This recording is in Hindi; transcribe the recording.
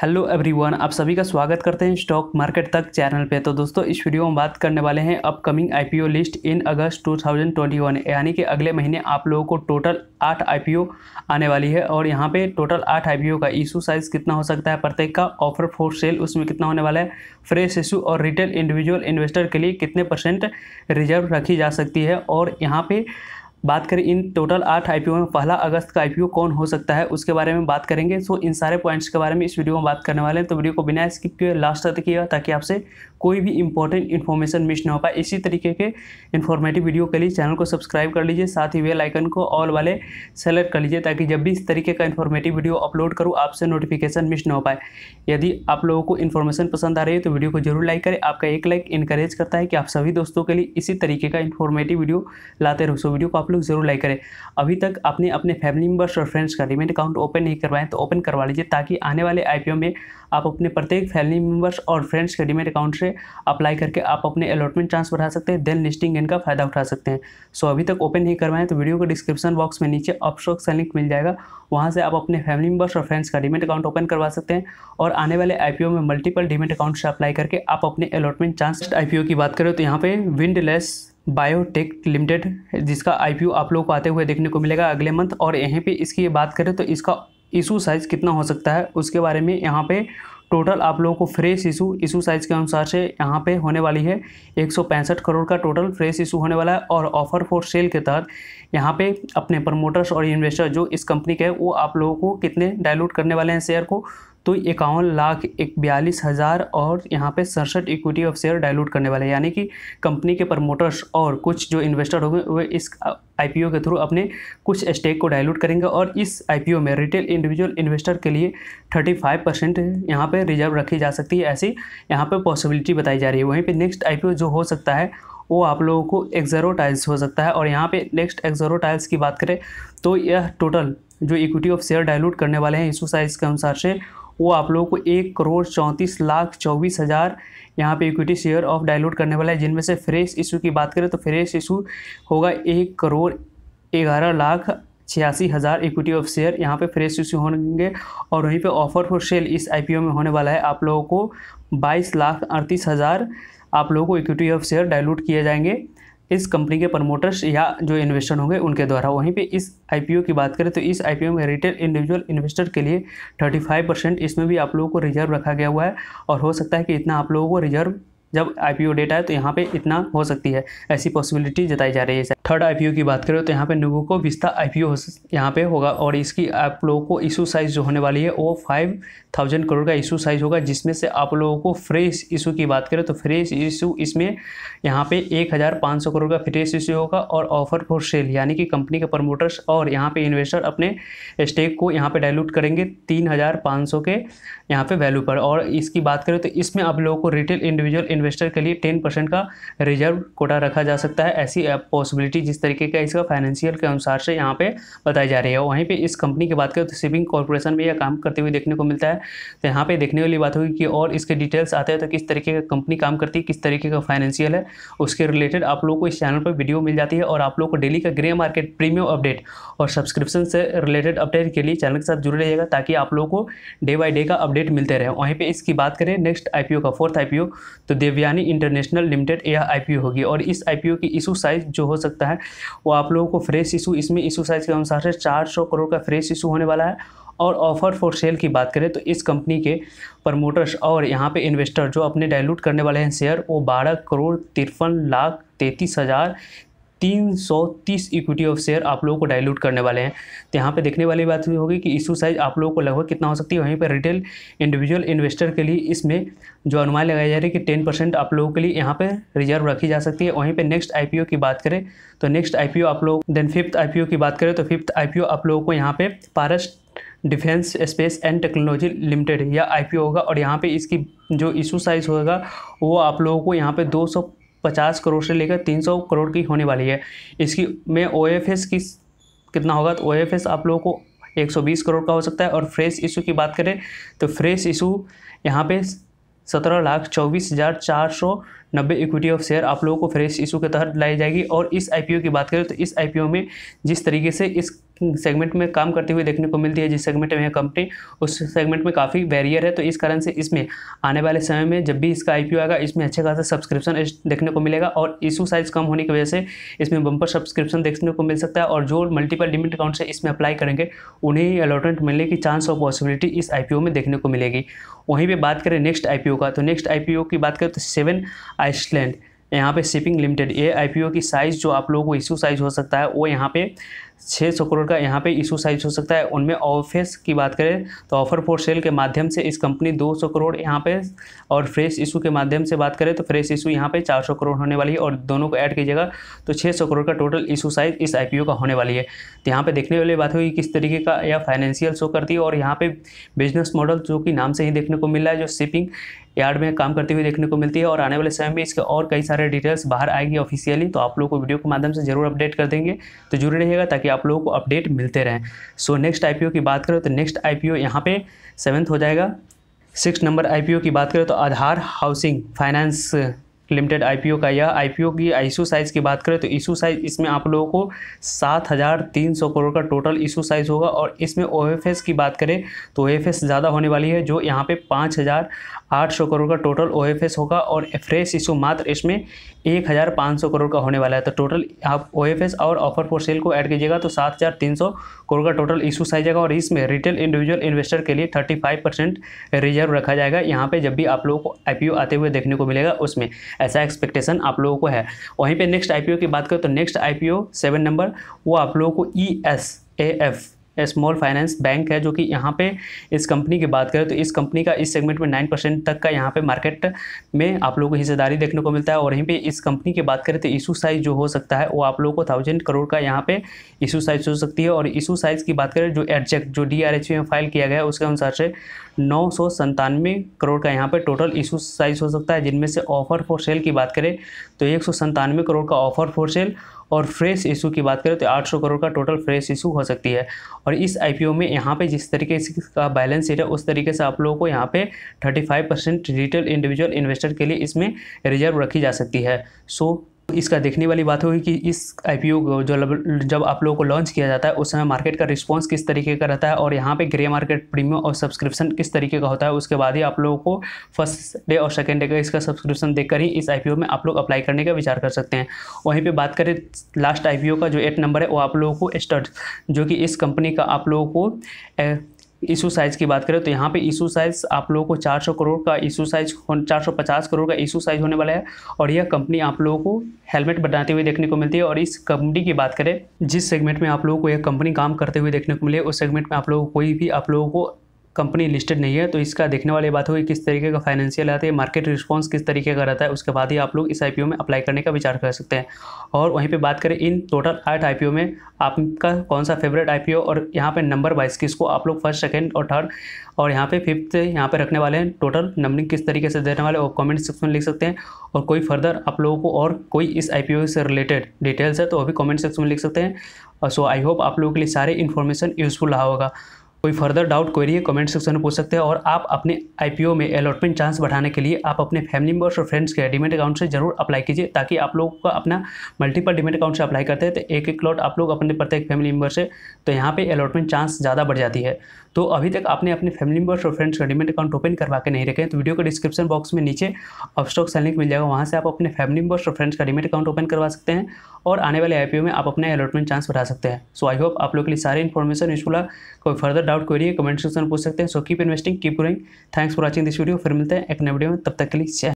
हेलो एवरीवन आप सभी का स्वागत करते हैं स्टॉक मार्केट तक चैनल पे तो दोस्तों इस वीडियो में बात करने वाले हैं upcoming IPO list in August 2021 यानी कि अगले महीने आप लोगों को टोटल आठ आईपीओ आने वाली है और यहाँ पे टोटल आठ आईपीओ का इशू साइज़ कितना हो सकता है प्रत्येक का ऑफर फॉर सेल उसमें कितना होने वाला है फ्रेश इशू और रिटेल इंडिविजुअल इन्वेस्टर के लिए कितने परसेंट रिजर्व रखी जा सकती है और यहाँ पर बात करें इन टोटल आठ आई में पहला अगस्त का आई कौन हो सकता है उसके बारे में बात करेंगे सो इन सारे पॉइंट्स के बारे में इस वीडियो में बात करने वाले हैं तो वीडियो को बिना स्किप किए लास्ट तक किया ताकि आपसे कोई भी इंपॉर्टेंट इन्फॉर्मेशन मिस ना हो पाए इसी तरीके के इन्फॉर्मेटिव वीडियो के लिए चैनल को सब्सक्राइब कर लीजिए साथ ही वेल आइकन को ऑल वाले सेलेक्ट कर लीजिए ताकि जब भी इस तरीके का इन्फॉर्मेटिव वीडियो अपलोड करूँ आपसे नोटिफिकेशन मिस ना हो पाए यदि आप लोगों को इन्फॉर्मेशन पसंद आ रही है तो वीडियो को जरूर लाइक करें आपका एक लाइक इनकरेज करता है कि आप सभी दोस्तों के लिए इसी तरीके का इन्फॉर्मेटिव वीडियो लाते रहो सो वीडियो को आप आप लोग जरूर लाइक करें अभी तक आपने अपने फैमिली मेम्बर्स और फ्रेंड्स का डिमेट अकाउंट ओपन नहीं करवाएं तो ओपन करवा लीजिए ताकि आने वाले आई में आप अपने प्रत्येक फैमिली मेम्बर्स और फ्रेंड्स के डिमेट अकाउंट से अप्लाई करके आप अपने अलॉटमेंट चांस बढ़ा सकते हैं देन लिस्टिंग इनका फायदा उठा सकते हैं सो अभी तक ओपन नहीं करवाएं तो वीडियो के डिस्क्रिप्शन बॉक्स में नीचे अपस्टॉक का लिंक मिल जाएगा वहाँ से आप अपने फैमिली मेम्बर्स और फ्रेंड्स का डिमेट अकाउंट ओपन करवा सकते हैं और आने वाले आई में मल्टीपल डिमेट अकाउंट से अप्लाई करके आप अपने अलॉटमेंट चांस आई की बात करें तो यहाँ पे विंडलेस बायोटेक लिमिटेड जिसका आई आप लोग को आते हुए देखने को मिलेगा अगले मंथ और यहीं पे इसकी बात करें तो इसका इशू साइज़ कितना हो सकता है उसके बारे में यहाँ पे टोटल आप लोगों को फ्रेश इशू इशू साइज़ के अनुसार से यहाँ पे होने वाली है एक करोड़ का टोटल फ्रेश इशू होने वाला है और ऑफर फॉर सेल के तहत यहाँ पे अपने प्रमोटर्स और इन्वेस्टर जो इस कंपनी के हैं वो आप लोगों को कितने डायलूट करने वाले हैं शेयर को तो इक्यावन लाख एक बयालीस हज़ार और यहाँ पे सड़सठ इक्विटी ऑफ शेयर डाइल्यूट करने वाले यानी कि कंपनी के प्रमोटर्स और कुछ जो इन्वेस्टर होंगे वे इस आईपीओ के थ्रू अपने कुछ स्टेक को डाइल्यूट करेंगे और इस आईपीओ में रिटेल इंडिविजुअल इन्वेस्टर के लिए 35 परसेंट यहाँ पर रिजर्व रखी जा सकती है ऐसी यहाँ पर पॉसिबिलिटी बताई जा रही है वहीं पर नेक्स्ट आई जो हो सकता है वो आप लोगों को एक्जरो टाइल्स हो सकता है और यहाँ पे नेक्स्ट एक्जरो टाइल्स की बात करें तो यह टोटल जो इक्विटी ऑफ शेयर डाइल्यूट करने वाले हैं इशू साइज़ के अनुसार से वो आप लोगों को एक करोड़ चौंतीस लाख चौबीस हज़ार यहाँ पे इक्विटी शेयर ऑफ डाइल्यूट करने वाला है जिनमें से फ्रेश इशू की बात करें तो फ्रेश इशू होगा एक करोड़ ग्यारह लाख छियासी हज़ार इक्विटी ऑफ शेयर यहाँ पे फ्रेश इशू होंगे और वहीं पे ऑफर फॉर सेल इस आई में होने वाला है आप लोगों को बाईस लाख अड़तीस हज़ार आप लोगों को इक्विटी ऑफ शेयर डाइल्यूट किए जाएंगे इस कंपनी के प्रमोटर्स या जो इन्वेस्टर होंगे उनके द्वारा वहीं पे इस आईपीओ की बात करें तो इस आईपीओ में रिटेल इंडिविजुअल इन्वेस्टर के लिए 35 परसेंट इसमें भी आप लोगों को रिजर्व रखा गया हुआ है और हो सकता है कि इतना आप लोगों को रिजर्व जब आई ओ डेट आए तो यहाँ पे इतना हो सकती है ऐसी पॉसिबिलिटी जताई जा रही है थर्ड ओ की बात करें तो यहाँ पे नोवो को विस्ता ओ यहाँ पे होगा और इसकी आप लोगों को इशू साइज़ जो होने वाली है वो फाइव थाउजेंड करोड़ का इशू साइज़ होगा जिसमें से आप लोगों को फ्रेश इशू की बात करें तो फ्रेश इशू इसमें यहाँ पे एक हज़ार पाँच सौ करोड़ का फ्रेश इशू होगा और ऑफर फॉर सेल यानी कि कंपनी के प्रमोटर्स और यहाँ पे इन्वेस्टर अपने स्टेक को यहाँ पे डायलूट करेंगे तीन हज़ार पाँच सौ के यहाँ पे वैल्यू पर और इसकी बात करें तो इसमें आप लोगों को रिटेल इंडिविजुअल इन्वेस्टर के लिए टेन परसेंट का रिजर्व कोटा रखा जा सकता है ऐसी पॉसिबिलिटी जिस तरीके का इसका फाइनेंशियल के अनुसार से यहाँ पे बताई जा रही है वहीं पे इस कंपनी की बात करें तो शिपिंग कॉरपोरेशन में यह काम करते हुए देखने को मिलता है तो यहाँ पे देखने वाली बात होगी कि और इसके डिटेल्स आते हैं तो किस तरीके का कंपनी काम करती है किस तरीके का फाइनेंशियल है उसके रिलेटेड आप लोग को इस चैनल पर वीडियो मिल जाती है और आप लोग को डेली का ग्रे मार्केट प्रीमियम अपडेट और सब्सक्रिप्शन से रिलेटेड अपडेट के लिए चैनल के साथ जुड़े रहिएगा ताकि आप लोग को डे बाई डे का अपडेट मिलते रहे वहीं पर इसकी बात करें नेक्स्ट आई का फोर्थ आई तो देवयानी इंटरनेशनल लिमिटेड यह आई होगी और इस आई की इशू साइज जो हो सकता है वो आप लोगों को फ्रेश इशू इसमें इशू साइज के अनुसार से चार करोड़ का फ्रेश इशू होने वाला है और ऑफर फॉर सेल की बात करें तो इस कंपनी के प्रमोटर्स और यहाँ पे इन्वेस्टर जो अपने डाइल्यूट करने वाले हैं शेयर वो बारह करोड़ तिरपन लाख तैंतीस हज़ार 330 इक्विटी ऑफ शेयर आप लोगों को डाइल्यूट करने वाले हैं तो यहाँ पे देखने वाली बात होगी कि इशू साइज आप लोगों को लगभग कितना हो सकती है वहीं पर रिटेल इंडिविजुअल इन्वेस्टर के लिए इसमें जो अनुमान लगाई जा रही है कि 10 परसेंट आप लोगों के लिए यहाँ पे रिजर्व रखी जा सकती है वहीं पर नेक्स्ट आई की बात करें तो नेक्स्ट आई आप लोग देन फिफ्थ आई की बात करें तो फिफ्थ आई आप लोगों को यहाँ पर Paras defence space and technology limited या आईपीओ होगा और यहाँ पे इसकी जो इशू साइज़ होगा वो आप लोगों को यहाँ पे दो पचास करोड़ से लेकर तीन सौ करोड़ की होने वाली है इसकी में ओ एफ एस की कितना होगा तो ओ एफ एस आप लोगों को 120 करोड़ का हो सकता है और फ्रेश इशू की बात करें तो फ्रेश इशू यहाँ पे सत्रह लाख चौबीस हज़ार चार सौ नब्बे इक्विटी ऑफ शेयर आप लोगों को फ्रेश इशू के तहत लाई जाएगी और इस आई की बात करें तो इस आई में जिस तरीके से इस सेगमेंट में काम करते हुए देखने को मिलती है जिस सेगमेंट में कंपनी उस सेगमेंट में काफ़ी बैरियर है तो इस कारण से इसमें आने वाले समय में जब भी इसका आईपीओ आएगा इसमें अच्छे खासा सब्सक्रिप्शन देखने को मिलेगा और इशू साइज कम होने की वजह से इसमें बम्पर सब्सक्रिप्शन देखने को मिल सकता है और जो मल्टीपल लिमिट अकाउंट से इसमें अप्लाई करेंगे उन्हें अलॉटमेंट मिलने की चांस और पॉसिबिलिटी इस आई में देखने को मिलेगी वहीं पर बात करें नेक्स्ट आई का तो नेक्स्ट आई की बात करें तो सेवन आई आइसलैंड यहाँ पे शिपिंग लिमिटेड ये आईपीओ की साइज़ जो आप लोगों को इशू साइज़ हो सकता है वो यहाँ पे छः सौ करोड़ का यहाँ पे इशू साइज हो सकता है उनमें ऑफिस की बात करें तो ऑफर फॉर सेल के माध्यम से इस कंपनी दो सौ करोड़ यहाँ पे और फ्रेश इशू के माध्यम से बात करें तो फ्रेश इशू यहाँ पे सौ करोड़ होने वाली है और दोनों को ऐड कीजिएगा तो सौ करोड़ का टोटल इशू साइज इस आई का होने वाली है तो यहाँ पर देखने वाली बात हुई किस तरीके का यह फाइनेंशियल शो करती है और यहाँ पर बिजनेस मॉडल जो कि नाम से ही देखने को मिल रहा है जो शिपिंग यार्ड में काम करते हुए देखने को मिलती है और आने वाले समय में इसके और कई सारे डिटेल्स बाहर आएगी ऑफिशियली तो आप लोग को वीडियो के माध्यम से जरूर अपडेट कर देंगे तो जरूर रहिएगा ताकि आप लोगों को अपडेट मिलते रहें सो नेक्स्ट आई की बात करें तो नेक्स्ट आई पी यहाँ पे सेवन्थ हो जाएगा सिक्स नंबर आई की बात करें तो Aadhaar housing finance limited IPO का यह आईपीओ की इशू साइज़ की बात करें तो इशू साइज़ इसमें आप लोगों को सात हज़ार तीन सौ करोड़ का टोटल इशू साइज़ होगा और इसमें ओ की बात करें तो ओ ज़्यादा होने वाली है जो यहाँ पे पाँच हज़ार आठ सौ करोड़ का टोटल ओ होगा और फ्रेश इशू मात्र इसमें एक हज़ार पाँच सौ करोड़ का होने वाला है तो टोटल आप ओ और ऑफर फॉर सेल को ऐड कीजिएगा तो सात हज़ार तीन सौ करोड़ का टोटल इशू साइज आएगा और इसमें रिटेल इंडिविजुअल इन्वेस्टर के लिए थर्टी फाइव परसेंट रिजर्व रखा जाएगा यहाँ पे जब भी आप लोगों को आई आते हुए देखने को मिलेगा उसमें ऐसा एक्सपेक्टेशन आप लोगों को है वहीं पे नेक्स्ट आईपीओ की बात करें तो नेक्स्ट आईपीओ सेवन नंबर वो आप लोगों को E S A F small finance bank है जो कि यहाँ पे इस कंपनी की बात करें तो इस कंपनी का इस सेगमेंट में नाइन परसेंट तक का यहाँ पे मार्केट में आप लोगों को हिस्सेदारी देखने को मिलता है और यहीं पे इस कंपनी की बात करें तो इशू साइज जो हो सकता है वो आप लोगों को थाउजेंड करोड़ का यहाँ पे इशू साइज हो सकती है और इशू साइज की बात करें जो एडजेक्ट जो डी में फाइल किया गया है उसके अनुसार से नौ करोड़ का यहाँ पर टोटल इशू साइज हो सकता है जिनमें से ऑफर फॉर सेल की बात करें तो एक करोड़ का ऑफर फॉर सेल और फ्रेश इशू की बात करें तो 800 करोड़ का टोटल फ्रेश इशू हो सकती है और इस आई में यहाँ पे जिस तरीके का बैलेंस शीट है उस तरीके से आप लोगों को यहाँ पे 35 परसेंट रिटेल इंडिविजुअल इन्वेस्टर के लिए इसमें रिजर्व रखी जा सकती है सो इसका देखने वाली बात होगी कि इस आई को जो जब आप लोगों को लॉन्च किया जाता है उस समय मार्केट का रिस्पांस किस तरीके का रहता है और यहाँ पे ग्रे मार्केट प्रीमियम और सब्सक्रिप्शन किस तरीके का होता है उसके बाद ही आप लोगों को फर्स्ट डे और सेकेंड डे का इसका सब्सक्रिप्शन देखकर ही इस आई में आप लोग अप्लाई करने का विचार कर सकते हैं वहीं पर बात करें लास्ट आई का जो एट नंबर है वो आप लोगों को स्टर्ट जो कि इस कंपनी का आप लोगों को इशू साइज़ की बात करें तो यहाँ पे इशू साइज़ आप लोगों को 400 करोड़ का इशू साइज़ चार पचास करोड़ का इशू साइज़ होने वाला है और यह कंपनी आप लोगों को हेलमेट बनाते हुए देखने को मिलती है और इस कंपनी की बात करें जिस सेगमेंट में आप लोगों को यह कंपनी काम करते हुए देखने को मिले उस सेगमेंट में आप लोगों को कोई भी आप लोगों को कंपनी लिस्टेड नहीं है तो इसका देखने वाली बात होगी किस तरीके का फाइनेंशियल आता है मार्केट रिस्पॉन्स किस तरीके का रहता है उसके बाद ही आप लोग इस आई में अप्लाई करने का विचार कर सकते हैं और वहीं पर बात करें इन टोटल आठ आई में आपका कौन सा फेवरेट आई और यहाँ पर नंबर वाइज किसको आप लोग फर्स्ट सेकेंड और थर्ड और यहाँ पे फिफ्थ यहाँ पे रखने वाले हैं टोटल नंबरिंग किस तरीके से देने वाले वो कमेंट सेक्शन में लिख सकते हैं और कोई फर्दर आप लोगों को और कोई इस आई से रिलेटेड डिटेल्स है तो वो भी कमेंट सेक्शन में लिख सकते हैं सो आई होप आप लोगों के लिए सारे इन्फॉर्मेशन यूज़फुल रहा होगा कोई फर्दर डाउट क्वेरी है कमेंट सेक्शन में पूछ सकते हैं और आप अपने आईपीओ में अलॉटमेंट चांस बढ़ाने के लिए आप अपने फैमिली मेंबर्स और फ्रेंड्स के डिमेट अकाउंट से जरूर अप्लाई कीजिए ताकि आप लोग का अपना मल्टीपल डिमेट अकाउंट से अप्लाई करते हैं तो एक एक लॉट आप लोग अपने प्रत्येक फैमिली मेंबर से तो यहाँ पर अलॉटमेंट चांस ज़्यादा बढ़ जाती है तो अभी तक आपने अपने फैमिली मेंबर्स और फ्रेंड्स का डिमेंट अकाउंट ओपन करवा के नहीं रखे हैं तो वीडियो के डिस्क्रिप्शन बॉक्स में नीचे अब स्टॉक लिंक मिल जाएगा वहाँ से आप अपने फैमिली मेंबर्स और फ्रेंड्स का डिमेंट अकाउंट ओपन करवा सकते हैं और आने वाले आई में आप अपने अलॉटमेंट चांस बढ़ा सकते हैं सो आई होप आप लोग के लिए सारी इन्फॉर्मेशन यूजफुल कोई further doubt query comment section में पूछ सकते हैं so keep investing keep growing thanks for watching this video फिर मिलते हैं एक नए वीडियो में तब तक के लिए